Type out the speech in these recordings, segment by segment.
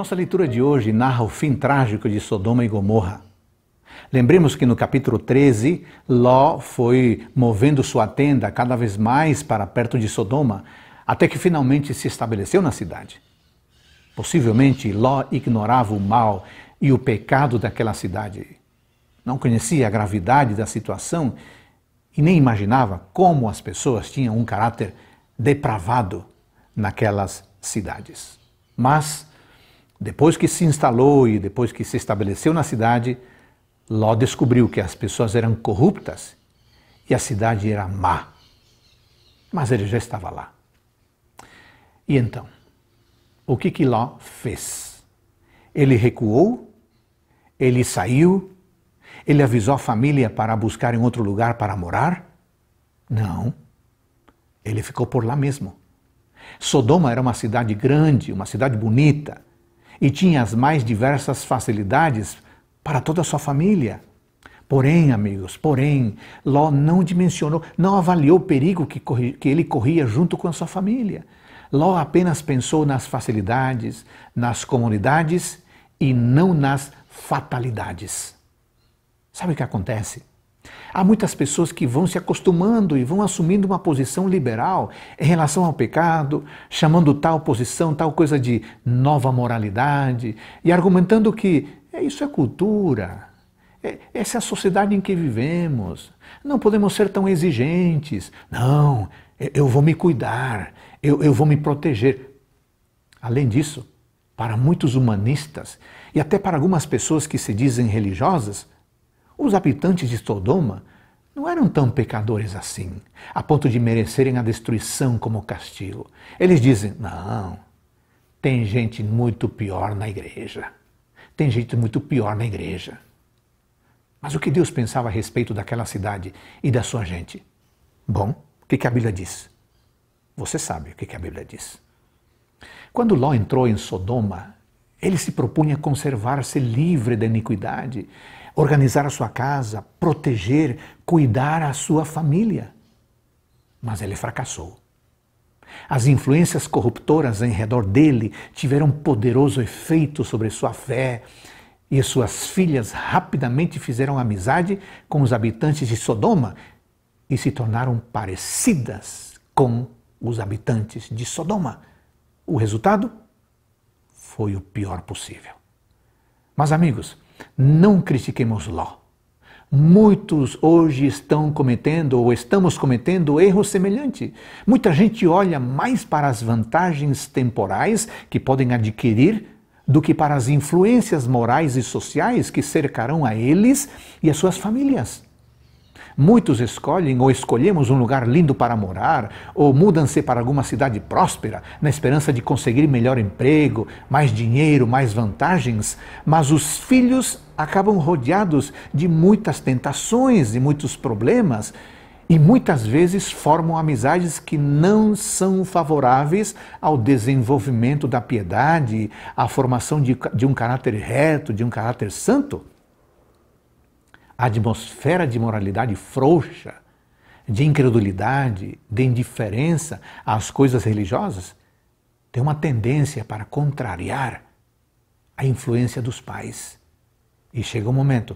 Nossa leitura de hoje narra o fim trágico de Sodoma e Gomorra. Lembremos que no capítulo 13, Ló foi movendo sua tenda cada vez mais para perto de Sodoma, até que finalmente se estabeleceu na cidade. Possivelmente, Ló ignorava o mal e o pecado daquela cidade. Não conhecia a gravidade da situação e nem imaginava como as pessoas tinham um caráter depravado naquelas cidades. Mas depois que se instalou e depois que se estabeleceu na cidade, Ló descobriu que as pessoas eram corruptas e a cidade era má. Mas ele já estava lá. E então, o que que Ló fez? Ele recuou, ele saiu, ele avisou a família para buscar em outro lugar para morar? Não. Ele ficou por lá mesmo. Sodoma era uma cidade grande, uma cidade bonita e tinha as mais diversas facilidades para toda a sua família. Porém, amigos, porém, Ló não dimensionou, não avaliou o perigo que, corri, que ele corria junto com a sua família. Ló apenas pensou nas facilidades, nas comunidades e não nas fatalidades. Sabe o que acontece? Há muitas pessoas que vão se acostumando e vão assumindo uma posição liberal em relação ao pecado, chamando tal posição, tal coisa de nova moralidade e argumentando que é, isso é cultura, é, essa é a sociedade em que vivemos, não podemos ser tão exigentes, não, eu vou me cuidar, eu, eu vou me proteger. Além disso, para muitos humanistas e até para algumas pessoas que se dizem religiosas, os habitantes de Sodoma não eram tão pecadores assim, a ponto de merecerem a destruição como castigo. Eles dizem: não, tem gente muito pior na igreja. Tem gente muito pior na igreja. Mas o que Deus pensava a respeito daquela cidade e da sua gente? Bom, o que a Bíblia diz? Você sabe o que a Bíblia diz. Quando Ló entrou em Sodoma, ele se propunha conservar-se livre da iniquidade organizar a sua casa, proteger, cuidar a sua família. Mas ele fracassou. As influências corruptoras em redor dele tiveram poderoso efeito sobre sua fé e suas filhas rapidamente fizeram amizade com os habitantes de Sodoma e se tornaram parecidas com os habitantes de Sodoma. O resultado foi o pior possível. Mas, amigos, não critiquemos Ló. Muitos hoje estão cometendo ou estamos cometendo erro semelhante. Muita gente olha mais para as vantagens temporais que podem adquirir do que para as influências morais e sociais que cercarão a eles e as suas famílias. Muitos escolhem ou escolhemos um lugar lindo para morar, ou mudam-se para alguma cidade próspera, na esperança de conseguir melhor emprego, mais dinheiro, mais vantagens, mas os filhos acabam rodeados de muitas tentações e muitos problemas. E muitas vezes formam amizades que não são favoráveis ao desenvolvimento da piedade, à formação de, de um caráter reto, de um caráter santo a atmosfera de moralidade frouxa, de incredulidade, de indiferença às coisas religiosas, tem uma tendência para contrariar a influência dos pais. E chega um momento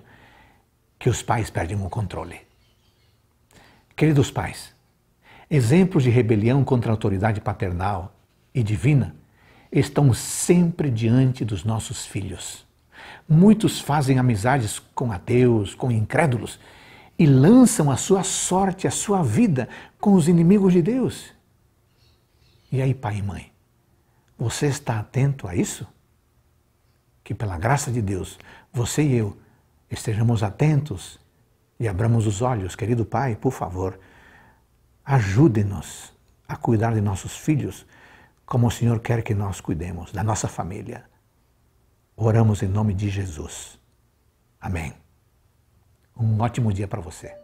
que os pais perdem o controle. Queridos pais, exemplos de rebelião contra a autoridade paternal e divina estão sempre diante dos nossos filhos. Muitos fazem amizades com ateus, com incrédulos e lançam a sua sorte, a sua vida com os inimigos de Deus. E aí, pai e mãe, você está atento a isso? Que pela graça de Deus, você e eu estejamos atentos e abramos os olhos, querido pai, por favor, ajude-nos a cuidar de nossos filhos como o Senhor quer que nós cuidemos, da nossa família. Oramos em nome de Jesus. Amém. Um ótimo dia para você.